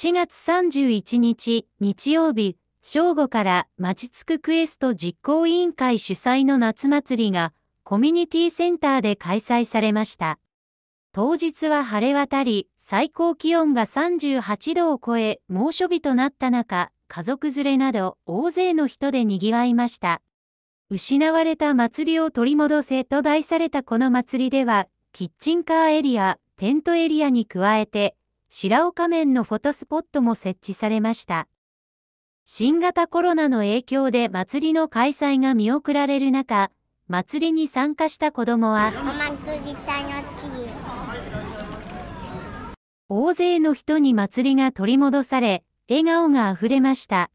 7月31日日曜日正午からちつくクエスト実行委員会主催の夏祭りがコミュニティセンターで開催されました。当日は晴れ渡り、最高気温が38度を超え、猛暑日となった中、家族連れなど大勢の人で賑わいました。失われた祭りを取り戻せと題されたこの祭りでは、キッチンカーエリア、テントエリアに加えて、白岡面のフォトスポットも設置されました。新型コロナの影響で祭りの開催が見送られる中、祭りに参加した子供は、大勢の人に祭りが取り戻され、笑顔が溢れました。